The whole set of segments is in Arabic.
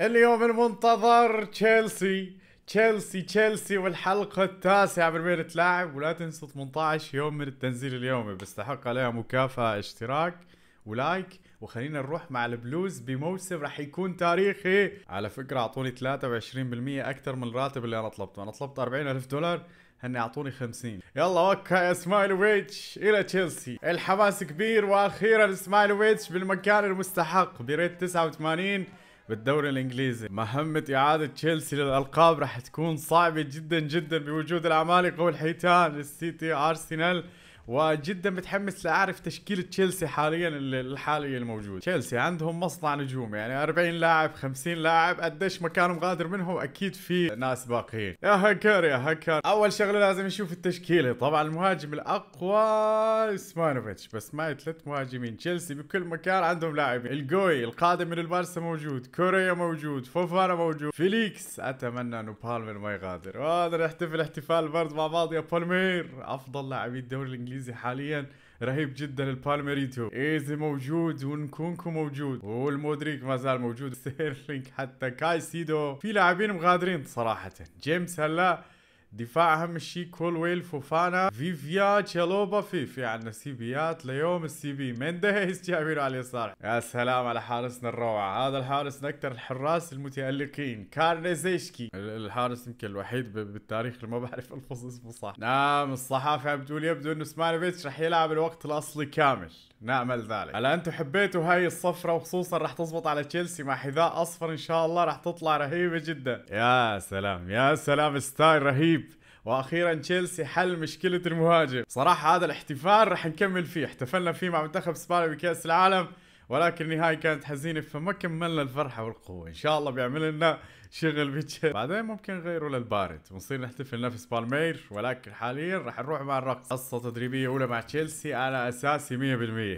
اليوم المنتظر تشيلسي تشيلسي تشيلسي والحلقة التاسعة من بين تلاعب ولا تنسوا 18 يوم من التنزيل اليومي بستحق عليها مكافأة اشتراك ولايك وخلينا نروح مع البلوز بموسم راح يكون تاريخي على فكرة اعطوني 23% اكثر من الراتب اللي انا طلبته انا طلبت 40 الف دولار هن اعطوني 50 يلا وكا يا اسمايلوفيتش الى تشيلسي الحماس كبير واخيرا اسمايلوفيتش بالمكان المستحق بريت 89 بالدوري الانجليزي مهمة اعادة تشيلسي للالقاب راح تكون صعبة جدا جدا بوجود العمالقة والحيتان السيتي ارسنال وجدا متحمس لاعرف تشكيله تشيلسي حاليا الحالي الموجود تشيلسي عندهم مصنع نجوم يعني 40 لاعب 50 لاعب قديش مكانهم غادر منهم اكيد في ناس باقيين يا هكر يا هكر اول شغله لازم نشوف التشكيله طبعا المهاجم الاقوى اسمانوفيتش بس معي ثلاث مهاجمين تشيلسي بكل مكان عندهم لاعبين الجوي القادم من البارسا موجود كوريا موجود فوفانا موجود فيليكس اتمنى انه بالمر ما يغادر وهذا نحتفل احتفال برد مع بعض يا بالمير افضل لاعبين الدوري الانجليزي ايزي حاليا رهيب جدا البالميريتو ايزي موجود ونكونكو موجود والمودريك ما زال موجود سيرلينك حتى كايسيدو في لاعبين مغادرين صراحه جيمس هلا دفاع اهم شيء كول ويل فوفانا فيفيا تشالوبا فيفي عندنا سيبيات ليوم السيبي مندهيس جايبينه على اليسار يا سلام على حارسنا الروعه هذا الحارس من اكثر الحراس المتالقين كارنيزيشكي الحارس يمكن الوحيد بالتاريخ اللي ما بعرف الفظ اسمه صح نعم الصحافه بتقول يبدو انه سمانوفيتش رح يلعب الوقت الاصلي كامل نامل نعم، ذلك هلا انتم حبيتوا هاي الصفره وخصوصا رح تزبط على تشيلسي مع حذاء اصفر ان شاء الله رح تطلع رهيبه جدا يا سلام يا سلام ستايل رهيب واخيرا تشيلسي حل مشكله المهاجم صراحه هذا الاحتفال راح نكمل فيه احتفلنا فيه مع منتخب اسبانيا بكاس العالم ولكن النهايه كانت حزينه فما كملنا الفرحه والقوه ان شاء الله بيعمل لنا شغل بيتشيل بعدين ممكن نغيره للبارد ونصير نحتفل نفس بالمير ولكن حاليا راح نروح مع الرقص قصة تدريبية أولى مع تشيلسي على أساسي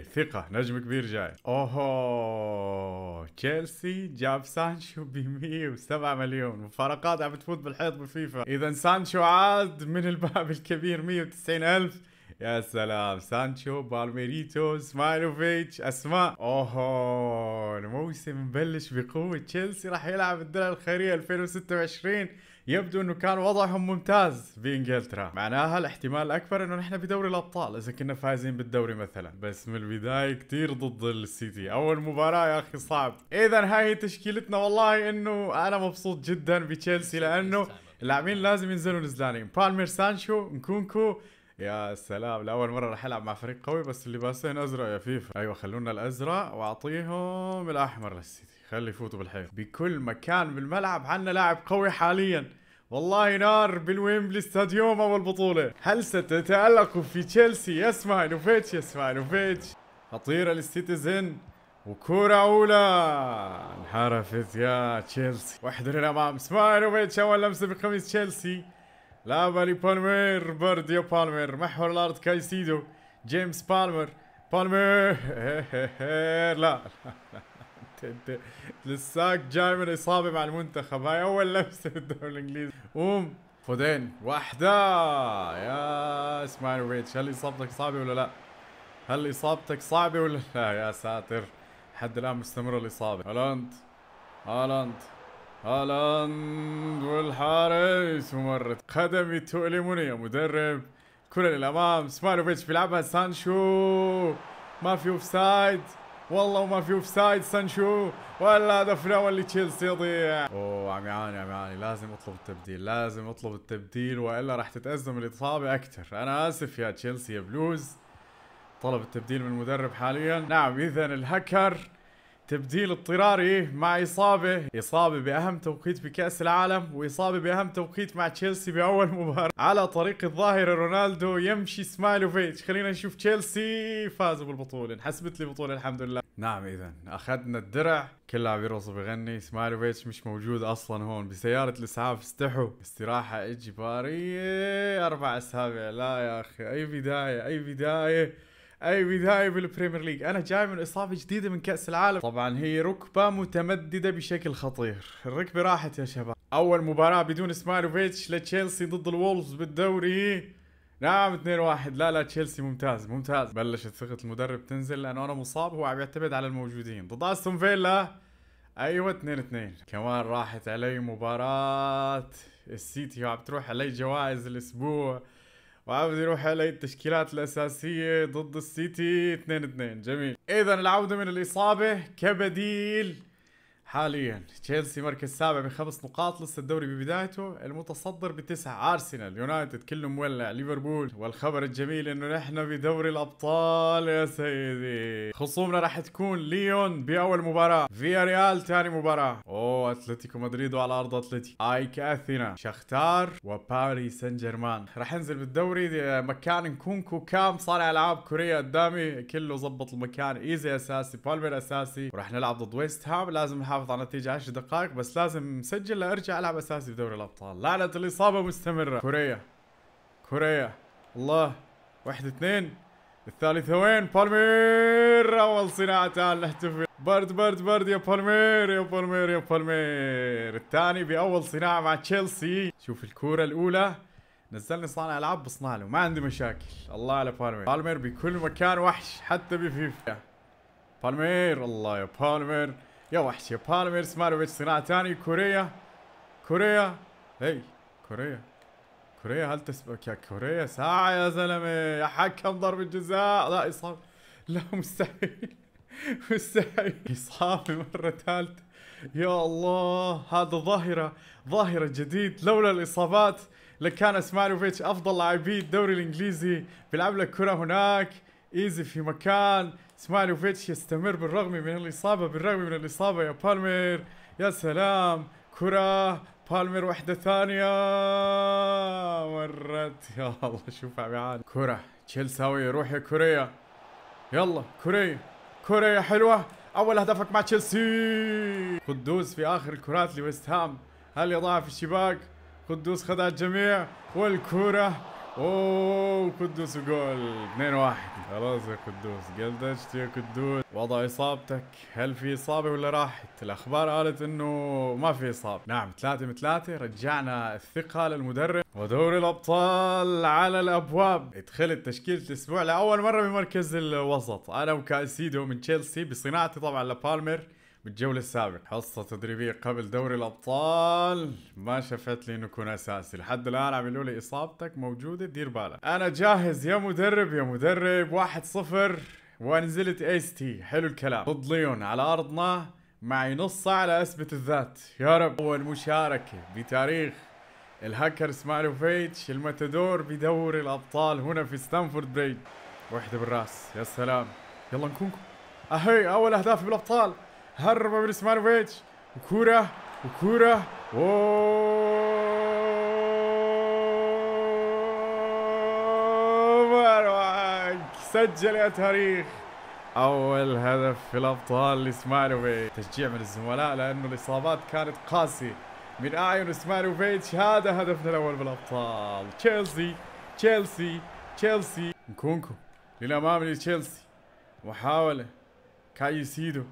100% ثقة نجم كبير جاي أوهو تشيلسي جاب سانشو ب 107 مليون مفارقات عم تفوت بالحيط بالفيفا إذا سانشو عاد من الباب الكبير 190 ألف يا سلام سانشو بالميريتو سمايلوفيتش اسماء اوه الموسم مبلش بقوه تشيلسي راح يلعب الدرع الخيريه 2026 يبدو انه كان وضعهم ممتاز بانجلترا معناها الاحتمال الاكبر انه نحن بدوري الابطال اذا كنا فايزين بالدوري مثلا بس من البدايه كثير ضد السيتي اول مباراه يا اخي صعب اذا هاي هي تشكيلتنا والله انه انا مبسوط جدا بتشيلسي لانه اللاعبين لازم ينزلوا نزلانين بالمير سانشو نكونكو يا سلام لاول مره راح العب مع فريق قوي بس اللباسين ازرق يا فيفا ايوه خلونا الازرق واعطيهم الاحمر للسيتي خلي يفوتوا بالحيط بكل مكان بالملعب عنا لاعب قوي حاليا والله نار بالويمبلي ستاديوم او البطوله هل ستتالق في تشيلسي يا نوفيتش يا نوفيتش خطيره للسيتيزن وكرة أولى انحرفت يا تشيلسي واحد الأمام سمايلوفيتش أول لمسة بقميص تشيلسي بالمير برد يا بالمير محور الارض كايسيدو جيمس بالمر بالمير لا, لا, لا. انت لساك جاي من اصابه مع المنتخب هاي اول لمسه بالدوري الانجليزي قوم فودين واحدة يا اسماعيلوفيتش هل اصابتك صعبة ولا لا؟ هل اصابتك صعبة ولا لا؟ يا ساتر لحد الان مستمرة الاصابة هالاند هالاند هالاند والحارس ومرت قدمي تؤلمني يا مدرب كرة للأمام سمايلوفيتش بيلعبها سانشو ما في اوف سايد والله ما في اوف سايد سانشو ولا هدف الاول لتشيلسي يضيع اوه عم يعاني عم يعاني لازم اطلب التبديل لازم اطلب التبديل والا راح تتازم الاصابه اكثر انا اسف يا تشيلسي يا بلوز طلب التبديل من المدرب حاليا نعم اذا الهكر تبديل اضطراري إيه، مع إصابة إصابة بأهم توقيت بكأس العالم وإصابة بأهم توقيت مع تشيلسي بأول مباراة على طريق الظاهر رونالدو يمشي سمايلوفيتش خلينا نشوف تشيلسي فاز بالبطولة انحسبت لي بطولة الحمد لله نعم إذا أخذنا الدرع كل لاعب يرقص وبيغني سمايلوفيتش مش موجود أصلا هون بسيارة الإسعاف استحوا استراحة إجبارية أربع أسابيع لا يا أخي أي بداية أي بداية اي بدايه بالبريمير ليج انا جاي من اصابه جديده من كاس العالم طبعا هي ركبه متمدده بشكل خطير الركبه راحت يا شباب اول مباراه بدون سماروفيتش لتشيلسي ضد الولفز بالدوري نعم 2-1 لا لا تشيلسي ممتاز ممتاز بلشت ثقة المدرب تنزل لأنه أنا مصاب هو عم يعتمد على الموجودين ضد أستون فيلا أيوة 2-2 كمان راحت علي مباراة السيتي وعم تروح علي جوائز الأسبوع وعاوز يروح على التشكيلات الاساسيه ضد السيتي 2 2 جميل اذا العوده من الاصابه كبديل حاليا تشيلسي مركز سابع بخمس نقاط لسه الدوري ببدايته المتصدر بتسعة ارسنال يونايتد كله مولع ليفربول والخبر الجميل انه نحن بدوري الابطال يا سيدي خصومنا راح تكون ليون باول مباراة فيا ريال ثاني مباراة اوه اتلتيكو مدريد وعلى ارض اتلتي ايك اثينا شختار وباريس سان جيرمان راح انزل بالدوري مكان كونكو كام صانع العاب كوريا قدامي كله زبط المكان ايزي اساسي بالمر اساسي وراح نلعب ضد ويست هام لازم نحافظ احافظ على النتيجة 10 دقائق بس لازم مسجل لارجع العب اساسي بدوري الابطال لعنه الاصابه مستمره كوريا كوريا الله واحد اثنين الثالثة وين بالمير اول صناعة تعال نحتفل برد برد برد يا بالمير يا بالمير يا بالمير الثاني باول صناعة مع تشيلسي شوف الكورة الاولى نزلني صانع العاب بصنع له ما عندي مشاكل الله على بالمير بالمير بكل مكان وحش حتى بفيفا بالمير الله يا بالمير يا وحش يا بالميرس مالوفيتش صناعه ثاني كوريا كوريا هي كوريا كوريا هل تسبك يا كوريا ساعة يا زلمة يا حكم ضرب الجزاء لا إصابة لا مستحيل مستحيل إصابة مرة ثالثة يا الله هذا ظاهرة ظاهرة جديد لولا الإصابات لكان سماروفيتش أفضل لاعبي الدوري الإنجليزي بيلعب لك كرة هناك ايزي في مكان سمايلوفيتش يستمر بالرغم من الاصابه بالرغم من الاصابه يا بالمير يا سلام كره بالمر واحدة ثانية مرت يا الله شوف عم كرة تشيلساوي روح يا كوريا يلا كوريا كوريا حلوة أول هدفك مع تشيلسي قدوس في آخر الكرات لويست هام هل يضعها في الشباك قدوس خدع الجميع والكرة اوه قدوس جول 2 1 خلاص يا قدوس جلدشت يا قدوس وضع اصابتك هل في اصابه ولا راحت الاخبار قالت انه ما في اصابه نعم 3 من 3 رجعنا الثقه للمدرب ودوري الابطال على الابواب دخلت تشكيله الاسبوع لاول مره بمركز الوسط انا وكاسيدو من تشيلسي بصناعتي طبعا لبالمر بالجولة السابقة حصة تدريبية قبل دوري الأبطال ما شفت لي إنه أكون أساسي لحد الآن عملوا لي إصابتك موجودة دير بالك أنا جاهز يا مدرب يا مدرب واحد صفر ونزلت ايس تي حلو الكلام ضد ليون على أرضنا معي نص ساعة لأثبت الذات يا رب أول مشاركة بتاريخ الهاكر سمالوفيتش المتدور بدوري الأبطال هنا في ستانفورد بريد واحدة بالراس يا سلام يلا نكونكم أهي أول أهداف بالأبطال هرب من سمانوفيتش وكورة وكورة سجل يا تاريخ اول هدف في الابطال تشجيع من الزملاء لانه الاصابات كانت قاسيه من اعين هذا هدفنا الاول بالابطال تشيلسي تشيلسي تشيلسي نكونكو للامام لتشيلسي محاوله كايسيدو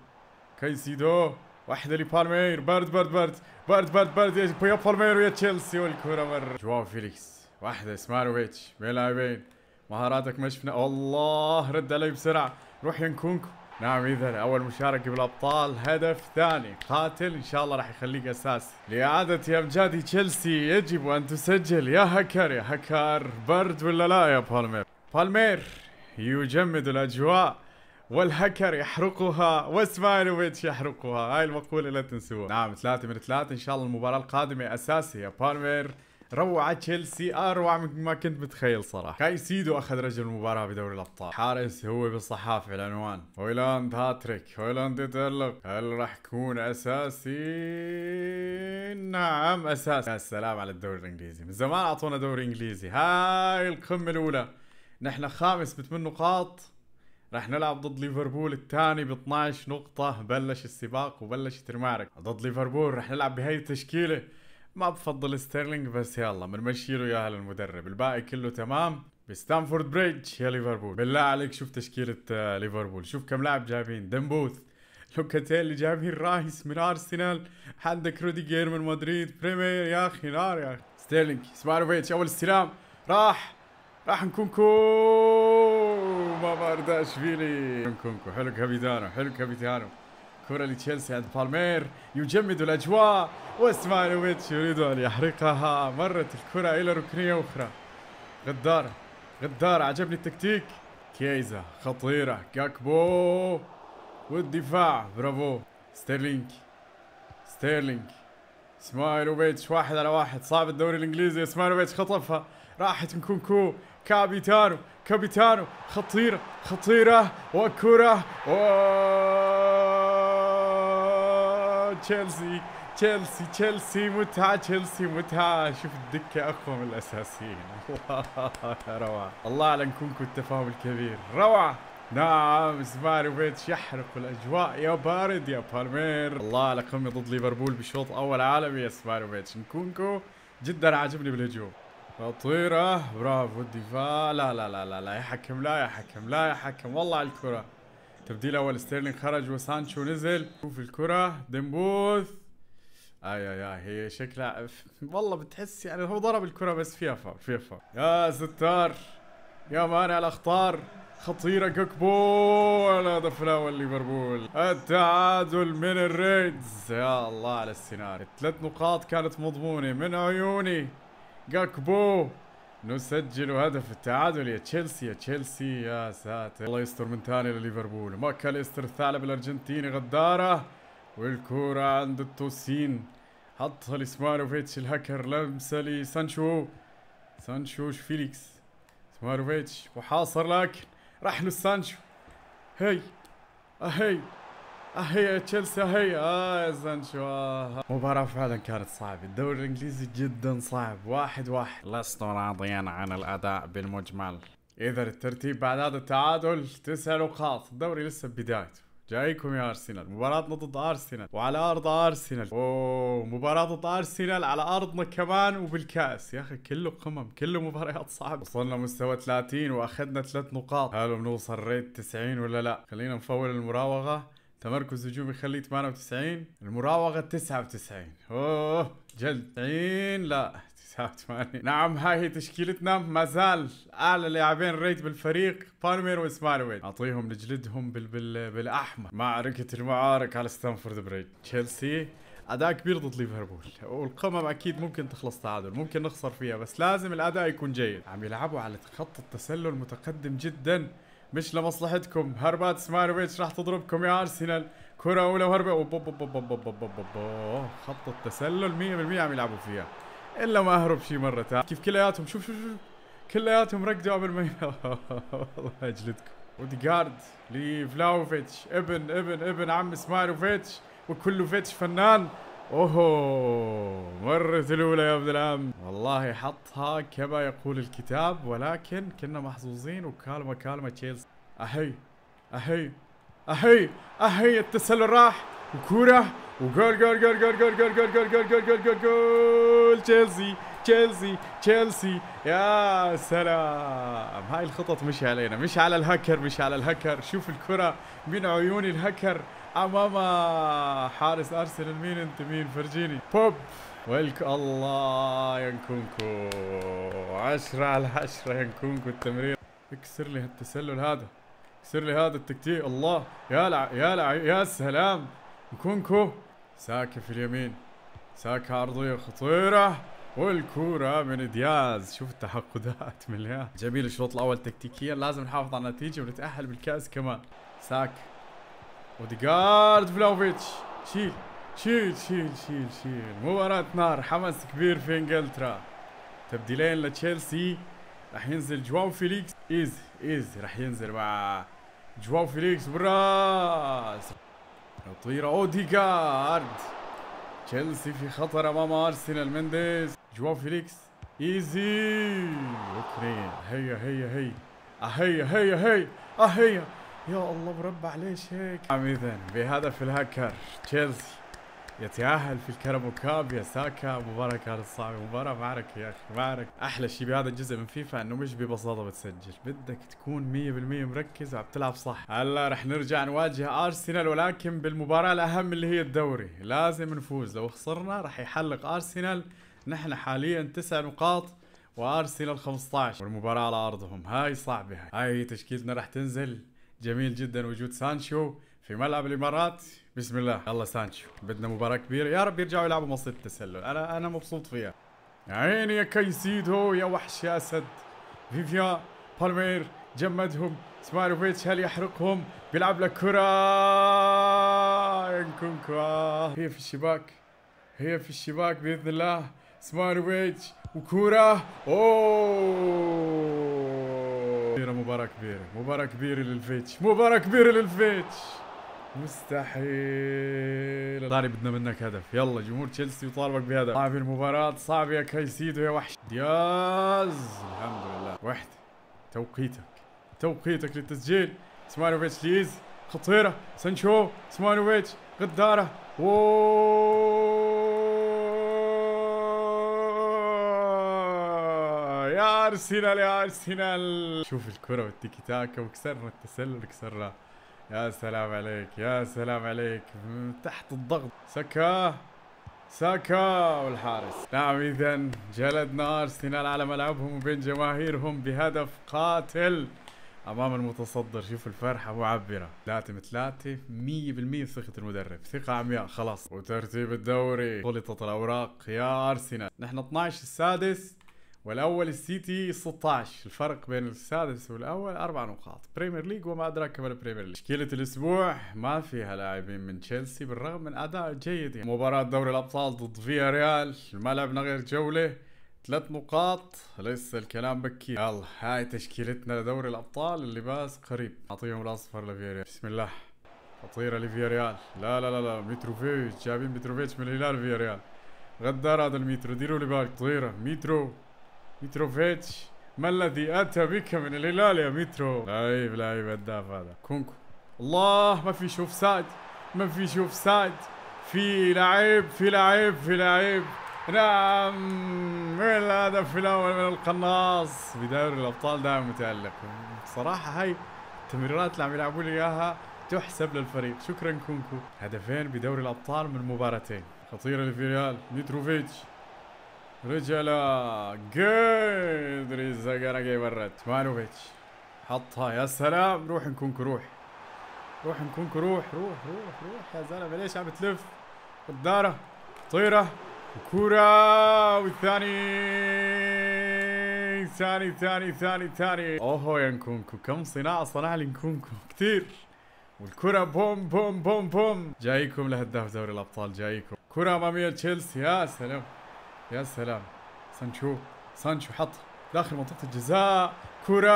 كايسيدو واحدة لبالمير برد برد برد برد برد برد يا بالمير ويا تشيلسي والكرة مرة جواو فيليكس واحدة سمارويتش ملاعبين مهاراتك ما شفنا الله رد علي بسرعة روح يا نكونكو نعم اذا اول مشاركة بالابطال هدف ثاني قاتل ان شاء الله راح يخليك اساس لاعادة يا امجادي تشيلسي يجب ان تسجل يا هكر يا هكر برد ولا لا يا بالمير بالمير يجمد الاجواء والهكر يحرقها وسمايلوفيتش يحرقها هاي المقولة لا تنسوها نعم ثلاثة من ثلاثة إن شاء الله المباراة القادمة أساسية بالمير روعة تشيلسي اروع ما كنت متخيل صراحه كايسيدو اخذ رجل المباراه بدوري الابطال حارس هو بالصحافه العنوان هويلاند هاتريك هويلاند يتالق هل راح يكون اساسي نعم اساسي السلام على الدوري الانجليزي من زمان اعطونا دوري انجليزي هاي القمه الاولى نحن خامس بثمان نقاط راح نلعب ضد ليفربول الثاني ب 12 نقطة بلش السباق وبلشت المعركة ضد ليفربول راح نلعب بهي التشكيلة ما بفضل ستيرلينج بس يلا بنمشي له اياها للمدرب الباقي كله تمام بستانفورد بريدج يا ليفربول بالله عليك شوف تشكيلة آه، ليفربول شوف كم لاعب جايبين لوكاتيل لوكاتيلي جايبين رايس من ارسنال عندك روديجير من مدريد بريمير يا اخي نار يا اخي ستيرلينج سماروفيتش اول استلام راح راح نكون كول وماما ارداشفيلي كونكو حلو كابيتانو حلو كابيتانو كره لتشيلسي عند بالمير يجمد الاجواء واسمايلوفيتش يريد ان يحرقها مرت الكره الى ركنيه اخرى غدار غدار عجبني التكتيك كيزا خطيره كاكبو والدفاع برافو ستيرلينج ستيرلينج اسمايلوفيتش واحد على واحد صعب الدوري الانجليزي اسمايلوفيتش خطفها راحت نكونكو كابيتانو كابيتانو خطيرة خطيرة وكرة و تشيلسي تشيلسي تشيلسي متعة تشيلسي متعة شوف الدكة أقوى من الأساسيين الله روعة الله على نكونكم التفاهم الكبير روعة نعم اسمعني بيتش يحرق الاجواء يا بارد يا بالمير الله على قمه ضد ليفربول بشوط اول عالمي يا اسمعني بيتش نكونكو جدا عاجبني بالهجوم خطيرة برافو الدفاع لا لا لا لا لا يا حكم لا يا حكم لا يا حكم والله على الكرة تبديل أول ستيرلينج خرج وسانشو نزل شوف الكرة ديمبوث اي اي اي هي شكلها والله بتحس يعني هو ضرب الكرة بس فيها فا فيها فا يا ستار يا مانع الاخطار خطيرة جوكبول الهدف الاول ليفربول التعادل من الريدز يا الله على السيناريو ثلاث نقاط كانت مضمونة من عيوني جاكبو نسجل هدف التعادل يا تشيلسي يا تشيلسي يا ساتر الله يستر من ثاني لليفربول ماكا الثعلب الارجنتيني غداره والكوره عند التوسين حطها لسماروفيتش الهكر لمسه لسانشو سانشو فيليكس سماروفيتش محاصر لكن راح لسانشو سانشو هي هي هي تشيلسي هي آه زنشوا مباراة فعلا كانت صعبة الدوري الانجليزي جدا صعب واحد واحد لست راضيا عن الاداء بالمجمل اذا الترتيب بعد هذا التعادل تسع نقاط الدوري لسه بدايته جايكم يا ارسنال مباراتنا ضد ارسنال وعلى ارض ارسنال اوه مباراه ضد ارسنال على ارضنا كمان وبالكاس يا اخي كله قمم كله مباريات صعبه وصلنا مستوى 30 واخذنا ثلاث نقاط هل بنوصل ريت 90 ولا لا خلينا نفول المراوغه تمركز هجومي خليه 98 المراوغة 99 اوه جلد 90 لا 89 نعم هاي هي تشكيلتنا ما زال اعلى لاعبين ريت بالفريق بالمير واسماعيل اعطيهم نجلدهم بال بال بالاحمر معركة المعارك على ستانفورد بريد تشيلسي اداء كبير ضد ليفربول والقمم اكيد ممكن تخلص تعادل ممكن نخسر فيها بس لازم الاداء يكون جيد عم يلعبوا على خط التسلل متقدم جدا مش لمصلحتكم هربات سمارويتش راح تضربكم يا ارسنال كرة أولى وهربة خط التسلل 100% عم يلعبوا فيها إلا ما أهرب شي مرة تعال كيف كلياتهم شوف شوف شوف كلياتهم رقدوا قبل ما والله أجلدكم اوديجارد لفلاوفيتش ابن ابن ابن عم سماروفيتش وكلوفيتش فنان اوه مرة الاولى يا ابن العم والله حطها كما يقول الكتاب ولكن كنا محظوظين وكالمة كالمة تشيلسي احي احي احي احي التسلل راح وكورة وجول جول جول جول جول جول جول جول جول جول جول جول جول تشيلسي تشيلسي تشيلسي يا سلام هاي الخطط مش علينا مش على الهكر مش على الهكر شوف الكرة من عيون الهكر امام حارس ارسنال مين انت مين فرجيني بوب ويلك الله يا نكونكو 10 على 10 يا نكونكو التمرير اكسر لي هالتسلل هذا اكسر لي هذا التكتيك الله يا لع يا لع يا سلام نكونكو ساكا في اليمين ساكا عرضيه خطيره والكورة من دياز شوف التحقدات مليان جميل الشوط الأول تكتيكيا لازم نحافظ على النتيجة ونتأهل بالكأس كمان ساكا اوديغارد فلاوفيتش شيل شيل شيل شيل شيل مباراة نار حماس كبير في انجلترا تبديلين لتشيلسي راح ينزل جواو فيليكس ايزي ايزي راح ينزل مع جواو فيليكس براس تطويرة اوديغارد تشيلسي في خطر امام ارسنال منديز جواو فيليكس ايزي اوكرين هيا هيا هيا هيا هيا هيا هيا يا الله مربع ليش هيك نعم، اذا بهدف الهاكر تشيلسي يتأهل في الكرمو كاب يا ساكا مباراة كانت صعبة مباراة معركة يا أخي معركة أحلى شيء بهذا الجزء من فيفا إنه مش ببساطة بتسجل بدك تكون 100% مركز وعم تلعب صح هلا رح نرجع نواجه أرسنال ولكن بالمباراة الأهم اللي هي الدوري لازم نفوز لو خسرنا رح يحلق أرسنال نحن حاليا تسع نقاط وارسنال 15 والمباراه على ارضهم هاي صعبه هاي, هاي تشكيلتنا رح تنزل جميل جدا وجود سانشو في ملعب الامارات بسم الله يلا سانشو بدنا مباراه كبيره يا رب يرجعوا يلعبوا مصيد التسلل انا انا مبسوط فيها عيني يا كايسيدو يا وحش يا اسد فيفيا بالمير جمدهم سماروفيتش هل يحرقهم بيلعب لك كرة انكونكو هي في الشباك هي في الشباك باذن الله سماروفيتش وكرة اوه كبيرة مباراة كبيرة مباراة كبيرة للفيتش مباراة كبيرة للفيتش مستحيل طاري بدنا منك هدف يلا جمهور تشيلسي يطالبك بهدف صعب المباراة صعب يا كايسيدو يا وحش دياز الحمد لله وحدة توقيتك توقيتك للتسجيل سمانوفيتش ليز خطيرة سانشو سمانوفيتش غدارة اوه يا ارسنال يا ارسنال شوف الكره والتيكي تاكا وكسرنا التسلل كسرنا يا سلام عليك يا سلام عليك تحت الضغط سكا ساكا والحارس نعم اذا جلدنا ارسنال على ملعبهم وبين جماهيرهم بهدف قاتل امام المتصدر شوف الفرحه معبره 3 من 3 100% ثقه المدرب ثقه عمياء خلاص وترتيب الدوري خلطت الاوراق يا ارسنال نحن 12 السادس والاول السيتي 16 الفرق بين السادس والاول اربع نقاط بريمير ليج وما ادراك ما البريمير ليج تشكيله الاسبوع ما فيها لاعبين من تشيلسي بالرغم من اداء جيد يعني. مباراه دوري الابطال ضد فيا ريال ما لعبنا غير جوله ثلاث نقاط لسه الكلام بكير يلا هاي تشكيلتنا لدوري الابطال اللباس قريب اعطيهم الاصفر لفيا ريال بسم الله خطيره ريال لا لا لا لا متروفيتش جايبين متروفيتش من الهلال فيا ريال غدار هذا الميترو ديروا لي بالك طيره مترو متروفيتش ما الذي اتى بك من الهلال يا مترو لعيب لعيب هداف هذا كونكو الله ما في شوف سايد ما في شوف سايد في لعيب في لعيب في لعيب نعم الهدف الاول من القناص في دوري الابطال دائما متالق صراحه هاي التمريرات اللي عم يلعبوا لي اياها تحسب للفريق شكرا كونكو هدفين بدوري الابطال من مباراتين خطيره لفيريال متروفيتش رجله قدر الزقرقة برت مانوفيتش حطها يا سلام روح نكون روح روح نكون روح روح روح روح يا زلمه ليش عم تلف قداره طيره وكورة والثاني ثاني ثاني ثاني ثاني اوه يا نكونكو كم صناعة صنع لي نكونكو كثير والكرة بوم بوم بوم بوم جايكم لهداف دوري الابطال جايكم كرة امامية تشيلسي يا سلام يا سلام سانشو سانشو حط داخل منطقة الجزاء كرة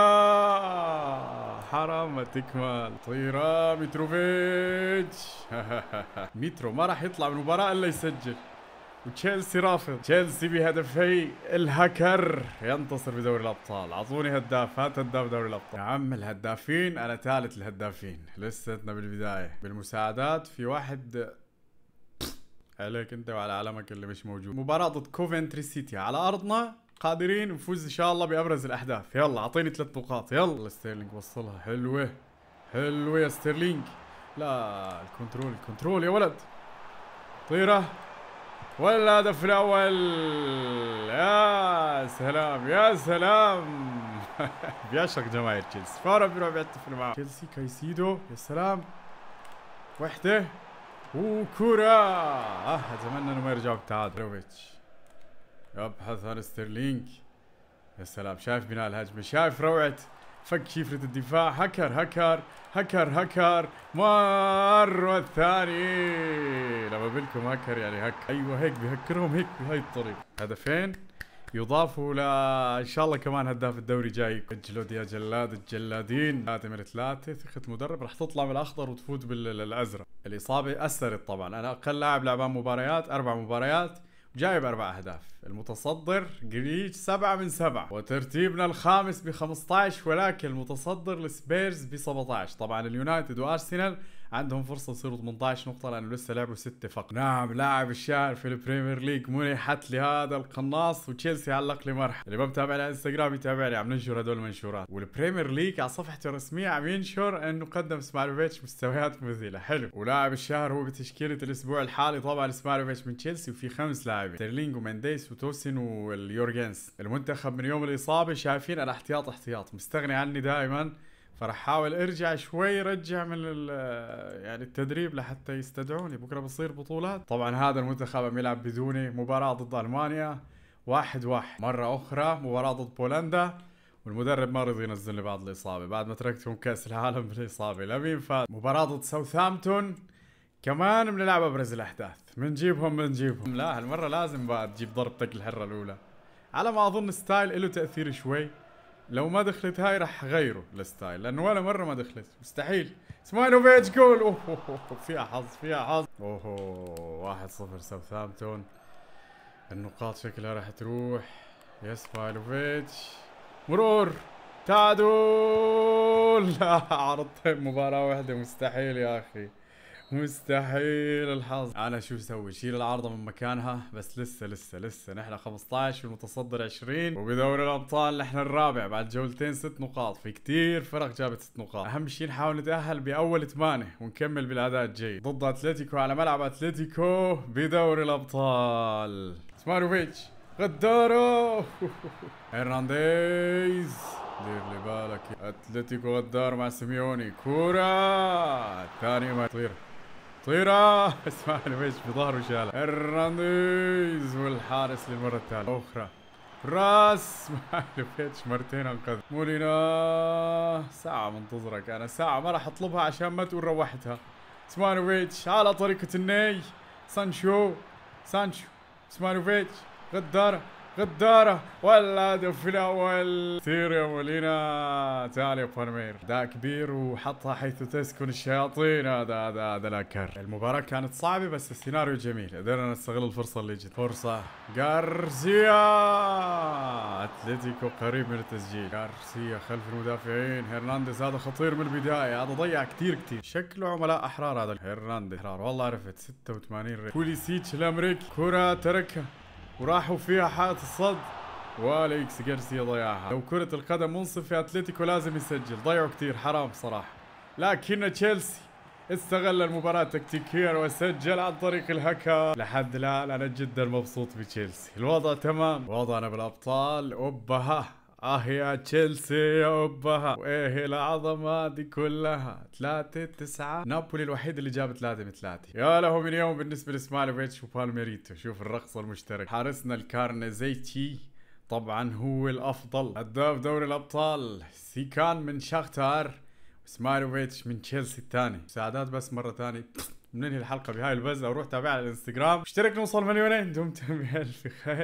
حرام تكمل طيرة متروفيتش مترو ما راح يطلع من المباراة الا يسجل وتشيلسي رافض تشيلسي بهدفي الهكر ينتصر بدوري الابطال اعطوني هداف هات هداف دوري الابطال يا عم الهدافين انا ثالث الهدافين لساتنا بالبدايه بالمساعدات في واحد عليك انت وعلى علمك اللي مش موجود مباراة ضد كوفنتري سيتي على ارضنا قادرين نفوز ان شاء الله بابرز الاحداث يلا اعطيني ثلاث نقاط يلا ستيرلينج وصلها حلوة حلوة يا ستيرلينج لا الكنترول الكنترول يا ولد طيرة والهدف الاول يا سلام يا سلام بيعشق جماهير تشيلسي فورا بيروح بيحتفل معه تشيلسي كايسيدو يا سلام وحده وكرة آه أتمنى أنه ما يرجعوا بالتعادل رويتش يبحث عن ستيرلينج يا سلام شايف بناء الهجمة شايف روعة فك شفرة الدفاع هكر هكر هكر هكر مرة الثاني لما بلكم هكر يعني هك أيوه هيك بهكرهم هيك بهاي الطريقة هدفين يضافوا ل ان شاء الله كمان هداف الدوري جاي جلود يا جلاد الجلادين ثلاثة من ثلاثة ثقة مدرب راح تطلع بالاخضر وتفوت بالازرق الاصابه اثرت طبعا انا اقل لاعب لعبان مباريات اربع مباريات جايب اربع اهداف المتصدر جريتش سبعة من سبعة وترتيبنا الخامس ب 15 ولكن المتصدر السبيرز ب 17 طبعا اليونايتد وارسنال عندهم فرصه يصيروا 18 نقطه لانه لسه لعبوا سته فقط نعم لاعب الشهر في البريمير ليج منحت لهذا القناص وتشيلسي علق لي مرحب اللي ما متابع على انستغرام يتابعني عم ننشر هدول المنشورات والبريمير ليج على صفحته الرسميه عم ينشر انه قدم سمالوفيتش مستويات مذهله حلو ولاعب الشهر هو بتشكيله الاسبوع الحالي طبعا سمالوفيتش من تشيلسي وفي خمس لاعبين ستيرلينج ومنديس وتوسن واليورجنس المنتخب من يوم الاصابه شايفين الاحتياط احتياط مستغني عني دائما فراح احاول ارجع شوي رجع من يعني التدريب لحتى يستدعوني بكره بصير بطولات طبعا هذا المنتخب عم يلعب بدوني مباراه ضد المانيا واحد واحد مره اخرى مباراه ضد بولندا والمدرب ما رضي ينزلني بعد الاصابه بعد ما تركتهم كاس العالم بالاصابه لمين فاز مباراه ضد ساوثهامبتون كمان بنلعب ابرز الاحداث بنجيبهم بنجيبهم لا هالمره لازم بعد تجيب ضربتك الحره الاولى على ما اظن ستايل له تاثير شوي لو ما دخلت هاي راح اغيره الستايل لانه ولا مره ما دخلت مستحيل سمايلوفيتش جول اوه فيها حظ فيها حظ اوه صفر 0 ساوثهامبتون النقاط شكلها راح تروح يا فايلوفيتش مرور تعادل لا عرضت مباراة واحدة مستحيل يا اخي مستحيل الحظ انا شو اسوي شيل العارضه من مكانها بس لسه لسه لسه نحن 15 والمتصدر 20 وبدوري الابطال نحن الرابع بعد جولتين ست نقاط في كتير فرق جابت ست نقاط اهم شيء نحاول نتاهل باول ثمانيه ونكمل بالاداء الجيد ضد اتلتيكو على ملعب اتلتيكو بدوري الابطال سماروفيتش غدارو هرنانديز دير لي بالك اتلتيكو غدار مع سيميوني كورة ثاني ما يطير طيرة اسمعني ويش بظهره شالها الرميز والحارس للمرة الثالثة أخرى راس مالوفيتش مرتين انقذ مولينا ساعة منتظرك انا ساعة ما راح اطلبها عشان ما تقول روحتها سمانوفيتش على طريقة الني سانشو سانشو سمانوفيتش غدارة غداره ولا في دفنا ولا مولينا تعال يا بارمير ده كبير وحطها حيث تسكن الشياطين هذا هذا هذا كر المباراه كانت صعبه بس السيناريو جميل قدرنا نستغل الفرصه اللي جت فرصه غارسيا اتلتيكو قريب من التسجيل غارسيا خلف المدافعين هرنانديز هذا خطير من البدايه هذا ضيع كثير كثير شكله عملاء احرار هذا هرنانديز احرار والله عرفت 86 كوليسيتش الامريكي كره تركها وراحوا فيها حائط الصد واليكس جارسيا ضيعها لو كرة القدم منصف في اتلتيكو لازم يسجل ضيعوا كتير حرام صراحة لكن تشيلسي استغل المباراة تكتيكيا وسجل عن طريق الهكر لحد الآن أنا جدا مبسوط بتشيلسي الوضع تمام وضعنا بالأبطال أوبها اه يا تشيلسي يا اوبها وايه العظمه دي كلها 3 9 نابولي الوحيد اللي جاب 3 من 3 يا له من يوم بالنسبه لسمالوفيتش وبالميريتو شوف الرقص المشترك حارسنا الكارنزيتي طبعا هو الافضل هداف دوري الابطال سيكان من شختار وسمالوفيتش من تشيلسي الثاني مساعدات بس مره ثانيه بننهي الحلقه بهاي البزه وروح تابعها على الانستغرام اشترك نوصل مليونين دمتم بألف خير